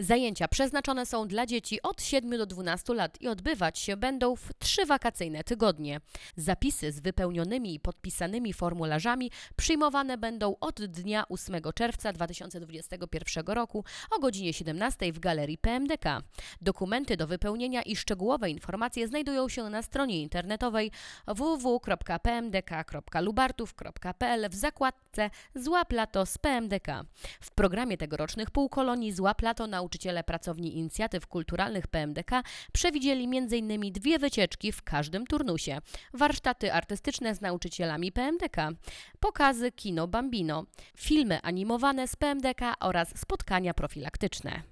Zajęcia przeznaczone są dla dzieci od 7 do 12 lat i odbywać się będą w trzy wakacyjne tygodnie. Zapisy z wypełnionymi i podpisanymi formularzami przyjmowane będą od dnia 8 czerwca 2021 roku o godzinie 17 w Galerii PMDK. Dokumenty do wypełnienia i szczegółowe informacje znajdują się na stronie internetowej www.pmdk.lubartów.pl w zakładce Złap Lato z PMDK. W programie tegorocznych półkolonii Złap Lato nauczycieli nauczyciele pracowni inicjatyw kulturalnych PMDK przewidzieli m.in. dwie wycieczki w każdym turnusie, warsztaty artystyczne z nauczycielami PMDK, pokazy kino Bambino, filmy animowane z PMDK oraz spotkania profilaktyczne.